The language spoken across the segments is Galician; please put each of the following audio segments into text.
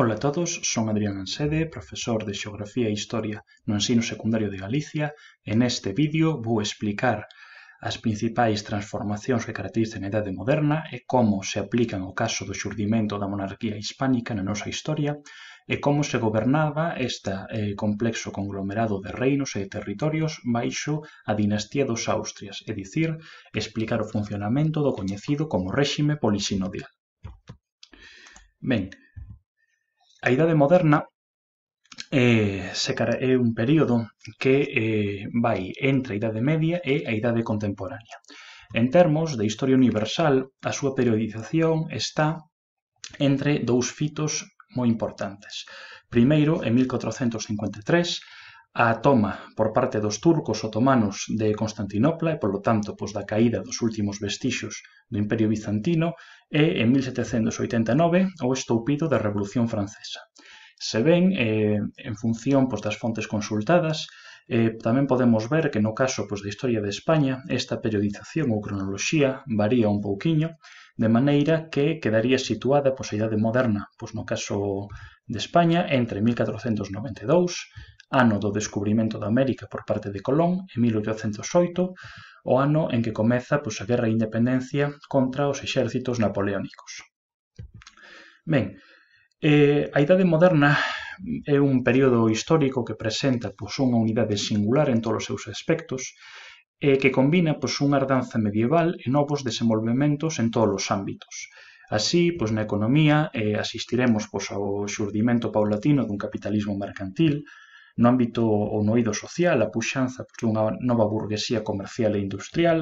Ola a todos, son Adrián Ansede, profesor de Xeografía e Historia no Ensino Secundario de Galicia En este vídeo vou explicar as principais transformacións que caracterizan a Idade Moderna e como se aplican o caso do xurdimento da monarquía hispánica na nosa historia e como se gobernaba este eh, complexo conglomerado de reinos e territorios baixo a dinastía dos Austrias, é dicir, explicar o funcionamento do coñecido como réxime polisinodial. Ben, A Idade Moderna eh, se é un período que eh, vai entre a Idade Media e a Idade Contemporánea. En termos de historia universal, a súa periodización está entre dous fitos moi importantes. Primeiro, en 1453, a toma por parte dos turcos otomanos de Constantinopla e polo tanto pois da caída dos últimos vestixios do Imperio Bizantino e en 1789 o estoupido da Revolución Francesa. Se ben, eh, en función pois, das fontes consultadas, eh, tamén podemos ver que no caso pois, da historia de España esta periodización ou cronoloxía varía un pouquiño, de maneira que quedaría situada pois, a idade moderna, pois no caso de España entre 1492 ano do descubrimento da América por parte de Colón en 1808, o ano en que comeza pois, a Guerra de Independencia contra os exércitos napoleónicos. Ben, eh, a idade moderna é un período histórico que presenta pois, unha unidade singular en todos os seus aspectos e eh, que combina pois, unha herdanza medieval e novos desenvolvementos en todos os ámbitos. Así, pois na economía eh, asistiremos pois, ao xurdimento paulatino dun capitalismo mercantil, No ámbito ou no oído social, a puxanza pois, dunha nova burguesía comercial e industrial,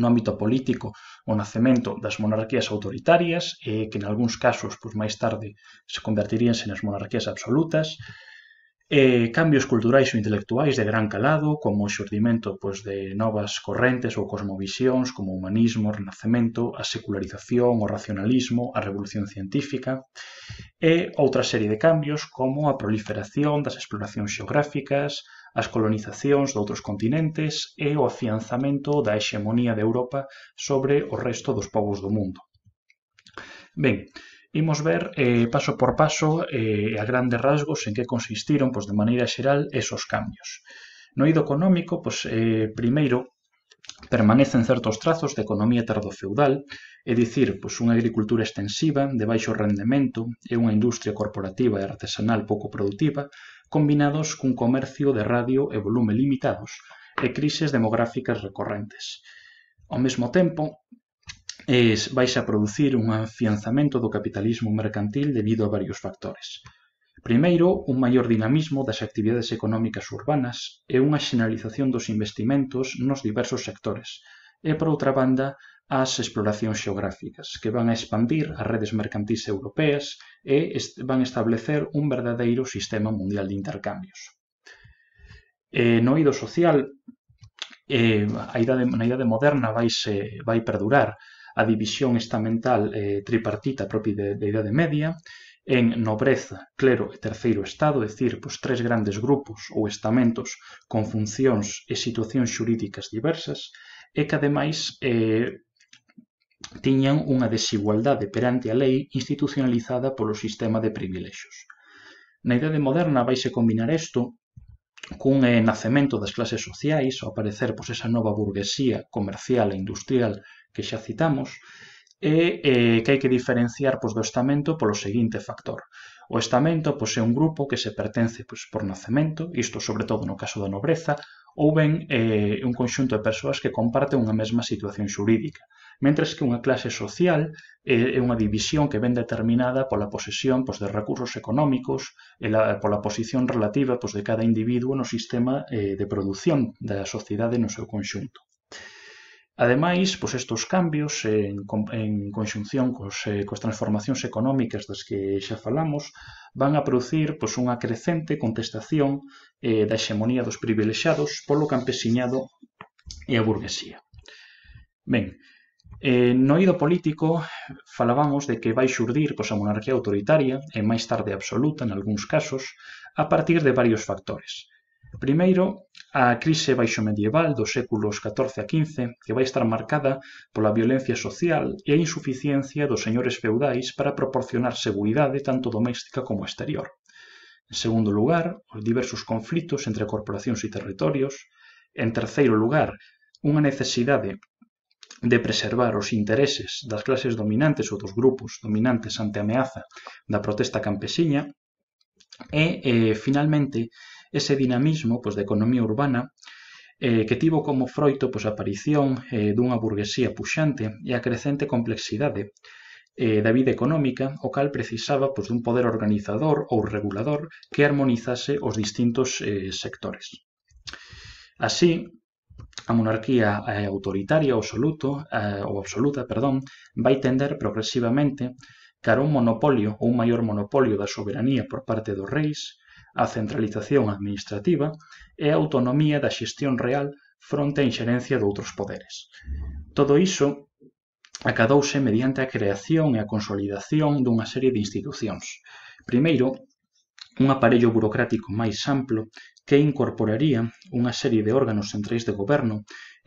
no ámbito político, o nacemento das monarquías autoritarias, e eh, que en algúns casos, pois máis tarde, se convertiríanse nas monarquías absolutas, eh, cambios culturais ou intelectuais de gran calado, como o xordimento pois, de novas correntes ou cosmovisións, como o humanismo, o renacemento, a secularización, o racionalismo, a revolución científica, e outra serie de cambios como a proliferación das exploracións xeográficas, as colonizacións de outros continentes e o afianzamento da hexemonía de Europa sobre o resto dos povos do mundo. Ben, Imos ver eh, paso por paso eh, a grandes rasgos en que consistiron, pois, de maneira xeral, esos cambios. No ido económico, pois, eh, primeiro, permanecen certos trazos de economía tardofeudal, é dicir, pois, unha agricultura extensiva, de baixo rendemento e unha industria corporativa e artesanal pouco productiva, combinados cun comercio de radio e volume limitados e crises demográficas recorrentes. Ao mesmo tempo, es, vaise a producir un afianzamento do capitalismo mercantil debido a varios factores. Primeiro, un maior dinamismo das actividades económicas urbanas e unha xeneralización dos investimentos nos diversos sectores, e, por outra banda, as exploracións xeográficas, que van a expandir as redes mercantís europeas e van a establecer un verdadeiro sistema mundial de intercambios. E no eido social, eh, a idade, na idade moderna vai, se, vai perdurar a división estamental eh, tripartita propia de, da Idade Media, en nobreza, clero e terceiro estado, é dicir, pois tres grandes grupos ou estamentos con funcións e situacións xurídicas diversas, e que ademais eh, tiñan unha desigualdade perante a lei institucionalizada polo sistema de privilexios. Na idade moderna vaise combinar isto cun eh, nacemento das clases sociais, ao aparecer pois, esa nova burguesía comercial e industrial que xa citamos, e eh, que hai que diferenciar pois, do estamento polo seguinte factor. O estamento pois, é un grupo que se pertence pois, por nacemento, isto sobre todo no caso da nobreza, ou ben eh, un conxunto de persoas que comparten unha mesma situación xurídica, mentres que unha clase social eh, é unha división que ven determinada pola posesión pois, de recursos económicos, e la, pola posición relativa pois, de cada individuo no sistema eh, de produción da sociedade no seu conxunto. Ademais, pois estes cambios en, en conxunción cos, eh, cos transformacións económicas das que xa falamos van a producir pois, unha crecente contestación eh, da hexemonía dos privilexiados polo campesiñado e a burguesía. Ben, eh, no ido político falábamos de que vai xurdir pois, a monarquía autoritaria e máis tarde absoluta, en algúns casos, a partir de varios factores. Primeiro, a crise baixo medieval dos séculos XIV a XV, que vai estar marcada pola violencia social e a insuficiencia dos señores feudais para proporcionar seguridade tanto doméstica como exterior. En segundo lugar, os diversos conflitos entre corporacións e territorios. En terceiro lugar, unha necesidade de preservar os intereses das clases dominantes ou dos grupos dominantes ante a ameaza da protesta campesiña. E, eh, finalmente, ese dinamismo pois, da economía urbana eh, que tivo como froito pois, a aparición eh, dunha burguesía puxante e a crecente complexidade eh, da vida económica, o cal precisaba pois, dun poder organizador ou regulador que armonizase os distintos eh, sectores. Así, a monarquía eh, autoritaria absoluto, eh, ou absoluta, perdón, vai tender progresivamente cara un monopolio ou un maior monopolio da soberanía por parte dos reis, a centralización administrativa e a autonomía da xestión real fronte á inxerencia de outros poderes. Todo iso acadouse mediante a creación e a consolidación dunha serie de institucións. Primeiro, un aparello burocrático máis amplo que incorporaría unha serie de órganos centrais de goberno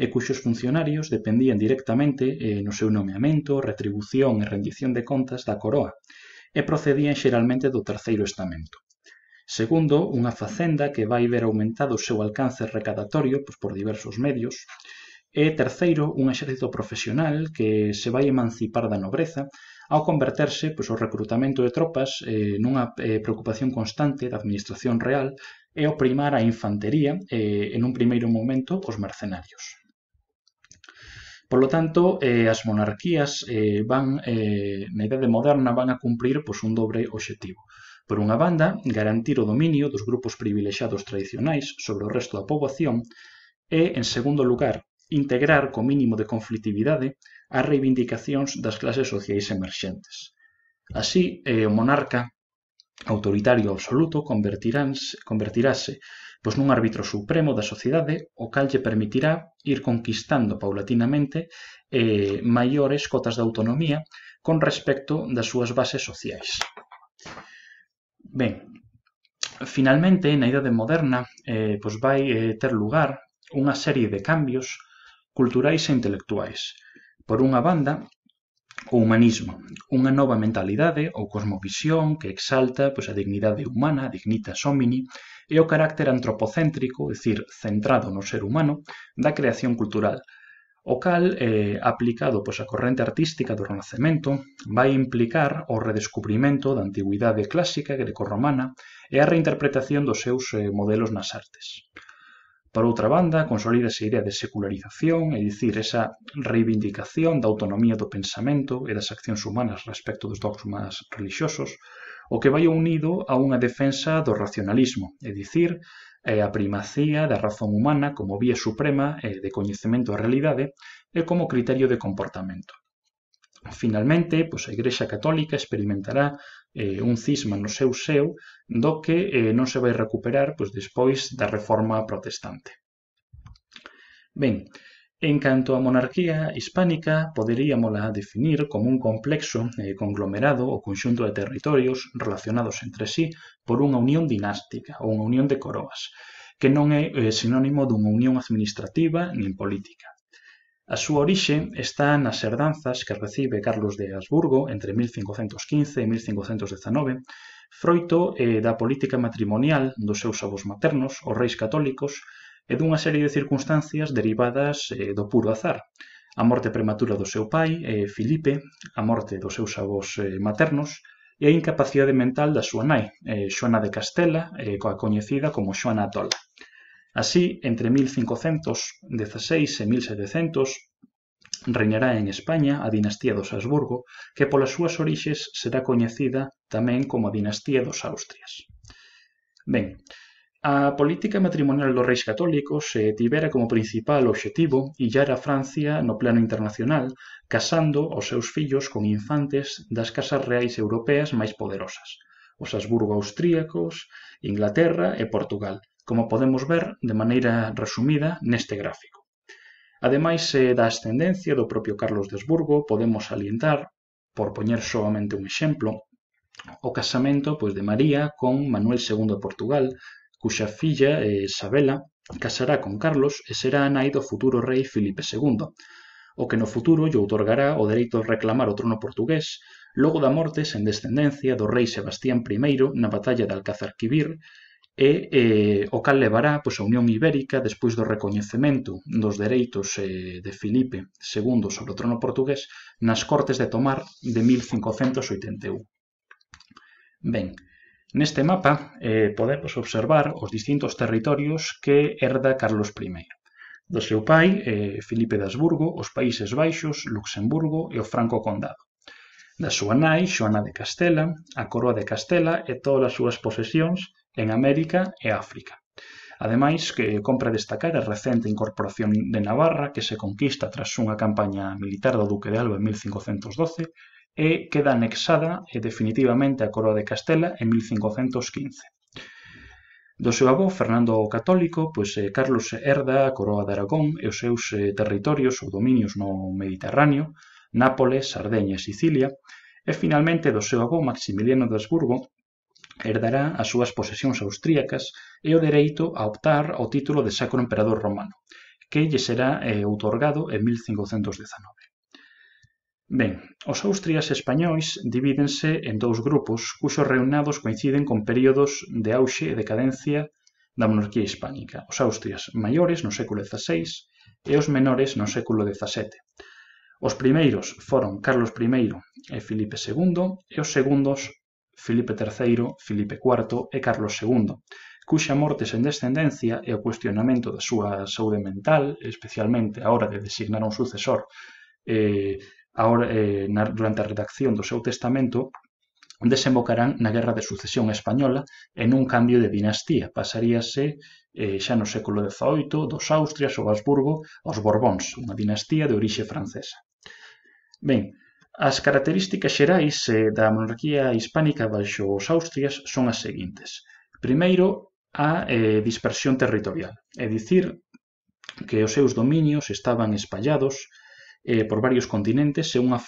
e cuxos funcionarios dependían directamente eh, no seu nomeamento, retribución e rendición de contas da coroa e procedían xeralmente do terceiro estamento. Segundo, unha facenda que vai ver aumentado o seu alcance recadatorio pois, por diversos medios. E terceiro, un exército profesional que se vai emancipar da nobreza ao converterse pois, o recrutamento de tropas eh, nunha eh, preocupación constante da administración real e o primar a infantería eh, en un primeiro momento os mercenarios. Por lo tanto, eh, as monarquías eh, van, eh, na idade moderna van a cumprir pois, un dobre obxectivo. Por unha banda, garantir o dominio dos grupos privilexiados tradicionais sobre o resto da poboación e, en segundo lugar, integrar co mínimo de conflictividade as reivindicacións das clases sociais emerxentes. Así, eh, o monarca autoritario absoluto convertirase pois nun árbitro supremo da sociedade o cal lle permitirá ir conquistando paulatinamente eh, maiores cotas de autonomía con respecto das súas bases sociais. Ben, finalmente, na Idade Moderna, eh, pois vai eh, ter lugar unha serie de cambios culturais e intelectuais. Por unha banda, o humanismo, unha nova mentalidade ou cosmovisión que exalta pois, a dignidade humana, dignitas homini, e o carácter antropocéntrico, é dicir, centrado no ser humano, da creación cultural, o cal, eh, aplicado pois, a corrente artística do Renacemento, vai implicar o redescubrimento da antigüidade clásica grecorromana e a reinterpretación dos seus eh, modelos nas artes. Por outra banda, consolida a idea de secularización, é dicir, esa reivindicación da autonomía do pensamento e das accións humanas respecto dos dogmas religiosos, o que vai unido a unha defensa do racionalismo, é dicir, é a primacía da razón humana como vía suprema e de coñecemento da realidade e como criterio de comportamento. Finalmente, pois a Igrexa Católica experimentará eh, un cisma no seu seo do que eh, non se vai recuperar pois, despois da reforma protestante. Ben, En canto a monarquía hispánica, poderíamola definir como un complexo eh, conglomerado ou conxunto de territorios relacionados entre sí por unha unión dinástica ou unha unión de coroas, que non é eh, sinónimo dunha unión administrativa nin política. A súa orixe está nas herdanzas que recibe Carlos de Habsburgo entre 1515 e 1519, froito eh, da política matrimonial dos seus avós maternos, os reis católicos, e dunha serie de circunstancias derivadas eh, do puro azar. A morte prematura do seu pai, eh, Filipe, a morte dos seus avós eh, maternos e a incapacidade mental da súa nai, eh, Xoana de Castela, eh, coa coñecida como Xoana Atola. Así, entre 1516 e 1700, reinará en España a dinastía dos Habsburgo, que polas súas orixes será coñecida tamén como a dinastía dos Austrias. Ben, A política matrimonial dos reis católicos se tivera como principal obxectivo illar a Francia no plano internacional, casando os seus fillos con infantes das casas reais europeas máis poderosas, os Habsburgo austríacos, Inglaterra e Portugal, como podemos ver de maneira resumida neste gráfico. Ademais eh, da ascendencia do propio Carlos de Habsburgo, podemos salientar, por poñer soamente un exemplo, o casamento pois de María con Manuel II de Portugal cuxa filla eh, Isabela casará con Carlos e será a nai do futuro rei Filipe II, o que no futuro lle outorgará o dereito de reclamar o trono portugués logo da morte sen descendencia do rei Sebastián I na batalla de Alcazarquivir e eh, o cal levará pois, a Unión Ibérica despois do recoñecemento dos dereitos eh, de Filipe II sobre o trono portugués nas Cortes de Tomar de 1581. Ben, Neste mapa eh, podemos observar os distintos territorios que herda Carlos I. Do seu pai, eh, Felipe de Asburgo, os Países Baixos, Luxemburgo e o Franco Condado. Da súa nai, Xoana de Castela, a coroa de Castela e todas as súas posesións en América e África. Ademais, que compra destacar a recente incorporación de Navarra que se conquista tras unha campaña militar do Duque de Alba en 1512 e queda anexada e definitivamente á coroa de Castela en 1515. Do seu avó Fernando o Católico, pois eh, Carlos herda a coroa de Aragón e os seus eh, territorios ou dominios no Mediterráneo, Nápoles, Sardeña e Sicilia, e finalmente do seu avó Maximiliano de Habsburgo, herdará as súas posesións austríacas e o dereito a optar ao título de Sacro Emperador Romano, que lle será eh, outorgado en 1519. Ben, os austrias españois divídense en dous grupos cuxos reunados coinciden con períodos de auxe e decadencia da monarquía hispánica, os austrias maiores no século XVI e os menores no século XVII. Os primeiros foron Carlos I e Filipe II e os segundos Filipe III, Filipe IV e Carlos II, cuxa morte sen descendencia e o cuestionamento da súa saúde mental, especialmente a hora de designar un sucesor, eh, ahora, eh, na, durante a redacción do seu testamento desembocarán na Guerra de Sucesión Española en un cambio de dinastía. Pasaríase eh, xa no século XVIII dos Austrias ou Habsburgo aos Borbóns, unha dinastía de orixe francesa. Ben, as características xerais eh, da monarquía hispánica baixo os Austrias son as seguintes. Primeiro, a eh, dispersión territorial, é dicir, que os seus dominios estaban espallados eh, por varios continentes sen unha,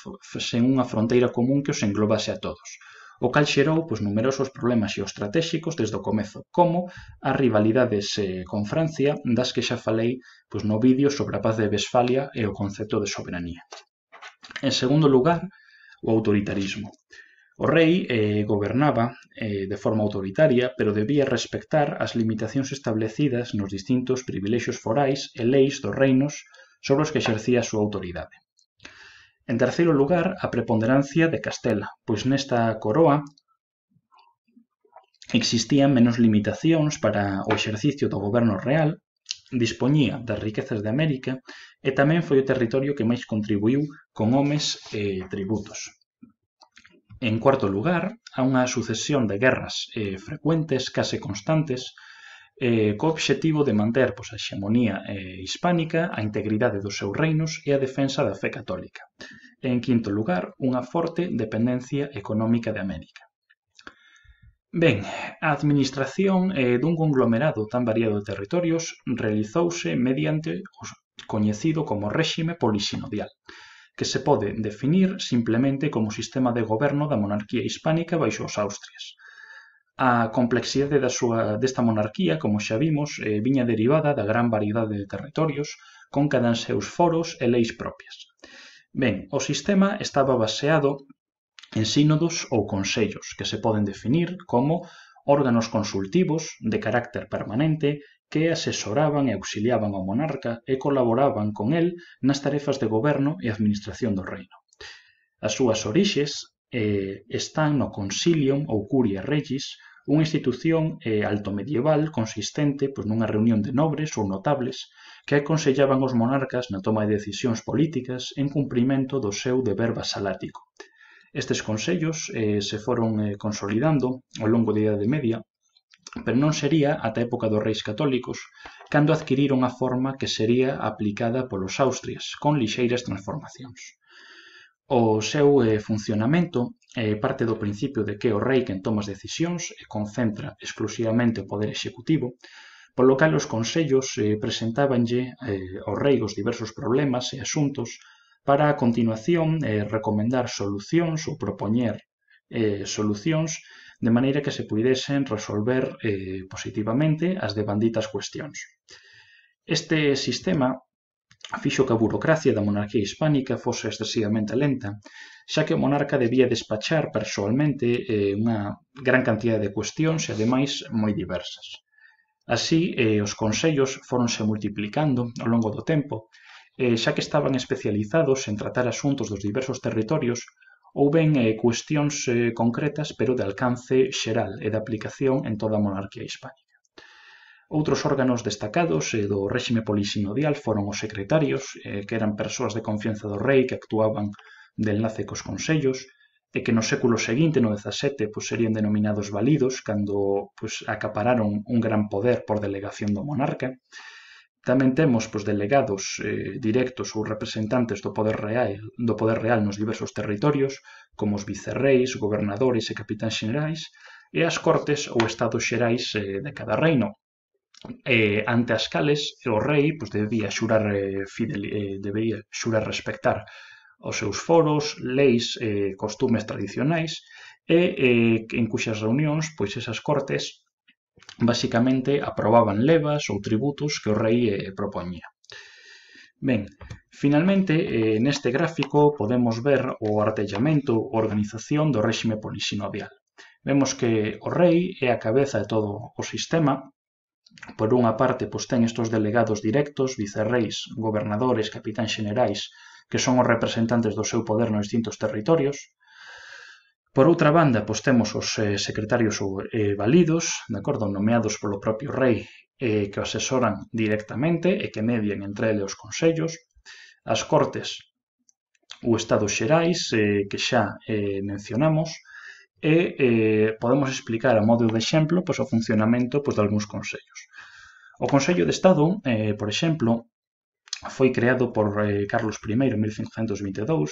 sen unha fronteira común que os englobase a todos o cal xerou pois, numerosos problemas xeoestratégicos desde o comezo, como as rivalidades eh, con Francia, das que xa falei pois, no vídeo sobre a paz de Vesfalia e o concepto de soberanía. En segundo lugar, o autoritarismo. O rei eh, gobernaba eh, de forma autoritaria, pero debía respectar as limitacións establecidas nos distintos privilexios forais e leis dos reinos sobre os que exercía a súa autoridade. En terceiro lugar, a preponderancia de Castela, pois nesta coroa existían menos limitacións para o exercicio do goberno real, dispoñía das riquezas de América e tamén foi o territorio que máis contribuiu con homes e tributos. En cuarto lugar, a unha sucesión de guerras eh, frecuentes, case constantes, eh, co obxectivo de manter pois, a xemonía eh, hispánica, a integridade dos seus reinos e a defensa da fe católica. en quinto lugar, unha forte dependencia económica de América. Ben, a administración eh, dun conglomerado tan variado de territorios realizouse mediante o coñecido como réxime polisinodial, que se pode definir simplemente como sistema de goberno da monarquía hispánica baixo os Austrias, A complexidade da súa, desta monarquía, como xa vimos, eh, viña derivada da gran variedade de territorios, con cada seus foros e leis propias. Ben, o sistema estaba baseado en sínodos ou consellos, que se poden definir como órganos consultivos de carácter permanente que asesoraban e auxiliaban ao monarca e colaboraban con el nas tarefas de goberno e administración do reino. As súas orixes eh, están no Consilium ou Curia Regis, unha institución eh, altomedieval consistente pois, nunha reunión de nobres ou notables que aconsellaban os monarcas na toma de decisións políticas en cumprimento do seu deber basalático. Estes consellos eh, se foron eh, consolidando ao longo da Idade Media, pero non sería ata a época dos reis católicos, cando adquiriron a forma que sería aplicada polos Austrias, con lixeiras transformacións. O seu eh, funcionamento é eh, parte do principio de que o rei quen toma as decisións e eh, concentra exclusivamente o poder executivo, polo cal os consellos presentábanlle ao rei os diversos problemas e asuntos para a continuación recomendar solucións ou propoñer solucións de maneira que se puidesen resolver positivamente as devanditas cuestións. Este sistema fixo que a burocracia da monarquía hispánica fose excesivamente lenta, xa que o monarca debía despachar persoalmente eh, unha gran cantidad de cuestións e ademais moi diversas. Así, eh, os consellos foronse multiplicando ao longo do tempo, eh, xa que estaban especializados en tratar asuntos dos diversos territorios ou ben eh, cuestións eh, concretas pero de alcance xeral e de aplicación en toda a monarquía hispánica. Outros órganos destacados eh, do réxime polisinodial foron os secretarios, eh, que eran persoas de confianza do rei que actuaban de enlace cos consellos, e que no século seguinte, no 17, pois, serían denominados validos, cando pois, acapararon un gran poder por delegación do monarca. Tamén temos pois, delegados eh, directos ou representantes do poder, real, do poder real nos diversos territorios, como os vicerreis, gobernadores e capitáns xerais, e as cortes ou estados xerais eh, de cada reino, eh, ante as cales o rei pois, debía xurar eh, fidel, eh, debía xurar respectar os seus foros, leis, eh, costumes tradicionais e eh, en cuxas reunións pois esas cortes basicamente aprobaban levas ou tributos que o rei eh, propoñía. Ben, finalmente, eh, neste gráfico podemos ver o artellamento ou organización do réxime polisinovial. Vemos que o rei é a cabeza de todo o sistema Por unha parte, pois ten estos delegados directos, vicerreis, gobernadores, capitáns xenerais, que son os representantes do seu poder nos distintos territorios. Por outra banda, pois temos os eh, secretarios eh, validos, de acordo, nomeados polo propio rei, eh, que asesoran directamente e que median entre ele os consellos. As cortes, o Estado xerais, eh, que xa eh, mencionamos, e eh, podemos explicar a modo de exemplo pois, o funcionamento pois, de algúns consellos. O Consello de Estado, eh, por exemplo, foi creado por eh, Carlos I en 1522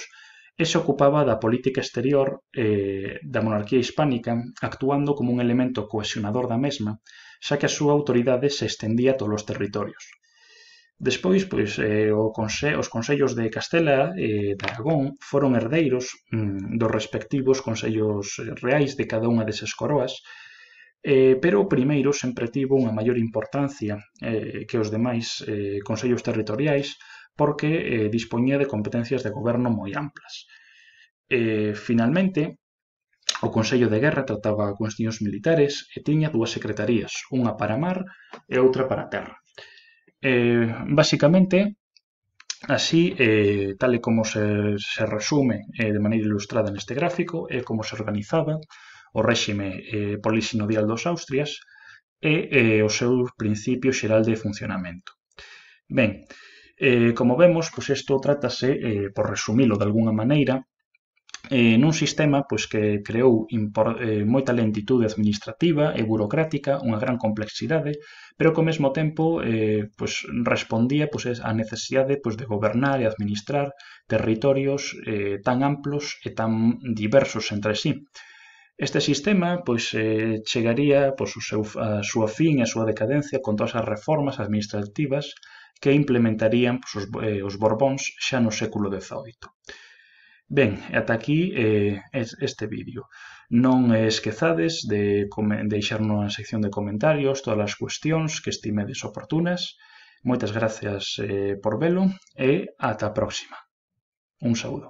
e se ocupaba da política exterior eh, da monarquía hispánica actuando como un elemento cohesionador da mesma, xa que a súa autoridade se estendía a todos os territorios. Despois, pois, eh, o conse os consellos de Castela e de Aragón foron herdeiros mm, dos respectivos consellos reais de cada unha desas coroas, eh, pero o primeiro sempre tivo unha maior importancia eh, que os demais eh, consellos territoriais porque eh, dispoñía de competencias de goberno moi amplas. Eh, finalmente, O Consello de Guerra trataba cuestións militares e tiña dúas secretarías, unha para mar e outra para terra. Eh, básicamente, así, eh, tal e como se, se resume eh, de maneira ilustrada neste gráfico, é eh, como se organizaba o réxime eh, polisinodial dos Austrias e eh, o seu principio xeral de funcionamento. Ben, eh, como vemos, pois isto trátase, eh, por resumilo de alguna maneira, eh, nun sistema pois, que creou impor, eh, moita lentitude administrativa e burocrática, unha gran complexidade, pero que ao mesmo tempo eh, pois, respondía pois, á necesidade pois, de gobernar e administrar territorios eh, tan amplos e tan diversos entre sí. Este sistema pois eh, chegaría pois, o seu, a súa fin e a súa decadencia con todas as reformas administrativas que implementarían pois, os, eh, os Borbóns xa no século XVIII. Ben, ata aquí eh, este vídeo. Non esquezades de deixarnos na sección de comentarios todas as cuestións que estimedes oportunas. Moitas gracias eh, por velo e ata a próxima. Un saúdo.